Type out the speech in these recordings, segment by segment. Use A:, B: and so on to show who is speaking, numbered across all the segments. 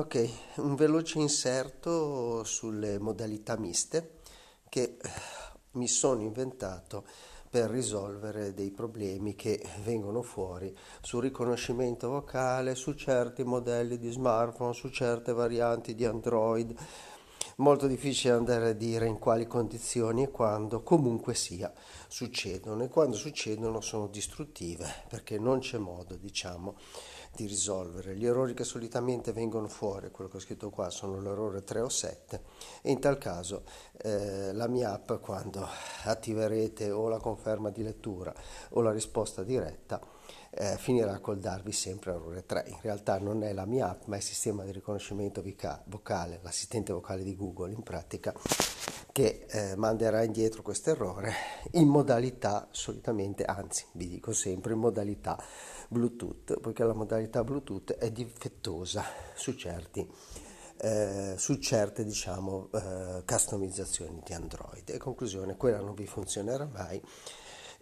A: Ok, un veloce inserto sulle modalità miste che mi sono inventato per risolvere dei problemi che vengono fuori sul riconoscimento vocale, su certi modelli di smartphone, su certe varianti di Android, molto difficile andare a dire in quali condizioni e quando, comunque sia, succedono e quando succedono sono distruttive perché non c'è modo, diciamo, di risolvere. Gli errori che solitamente vengono fuori, quello che ho scritto qua, sono l'errore 3 o 7 e in tal caso eh, la mia app quando attiverete o la conferma di lettura o la risposta diretta eh, finirà col darvi sempre errore 3. In realtà non è la mia app, ma è il sistema di riconoscimento vocale, l'assistente vocale di Google in pratica, che eh, manderà indietro questo errore in modalità solitamente, anzi vi dico sempre in modalità Bluetooth, poiché la modalità Bluetooth è difettosa su certi eh, su certe diciamo eh, customizzazioni di Android e conclusione quella non vi funzionerà mai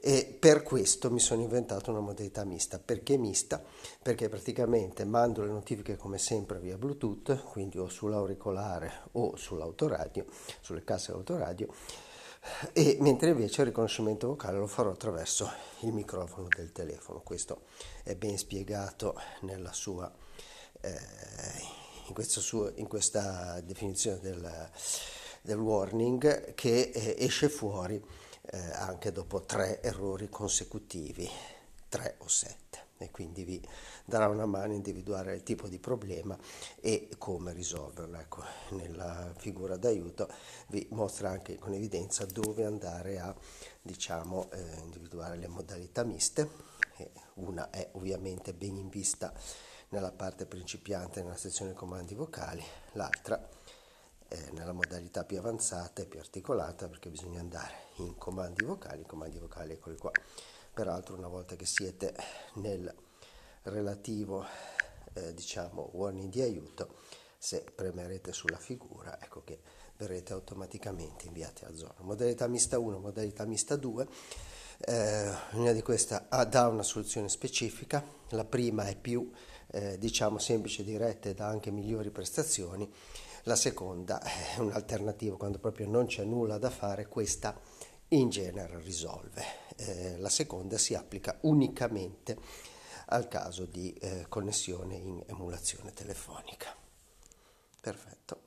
A: e per questo mi sono inventato una modalità mista. Perché mista? Perché praticamente mando le notifiche come sempre via Bluetooth, quindi o sull'auricolare o sull'autoradio, sulle casse autoradio, e mentre invece il riconoscimento vocale lo farò attraverso il microfono del telefono. Questo è ben spiegato nella sua... Eh, in questa, sua, in questa definizione del, del warning che eh, esce fuori eh, anche dopo tre errori consecutivi, tre o sette e quindi vi darà una mano a individuare il tipo di problema e come risolverlo. Ecco, nella figura d'aiuto vi mostra anche con evidenza dove andare a diciamo, eh, individuare le modalità miste. Una è ovviamente ben in vista nella parte principiante nella sezione comandi vocali, l'altra eh, nella modalità più avanzata e più articolata perché bisogna andare in comandi vocali, comandi vocali eccoli qua. Peraltro una volta che siete nel relativo eh, diciamo warning di aiuto, se premerete sulla figura, ecco che verrete automaticamente inviati a zona. Modalità mista 1, modalità mista 2, eh, ognuna di queste ha una soluzione specifica, la prima è più eh, diciamo semplice, diretta e ha anche migliori prestazioni la seconda è un'alternativa quando proprio non c'è nulla da fare, questa in genere risolve. Eh, la seconda si applica unicamente al caso di eh, connessione in emulazione telefonica. Perfetto.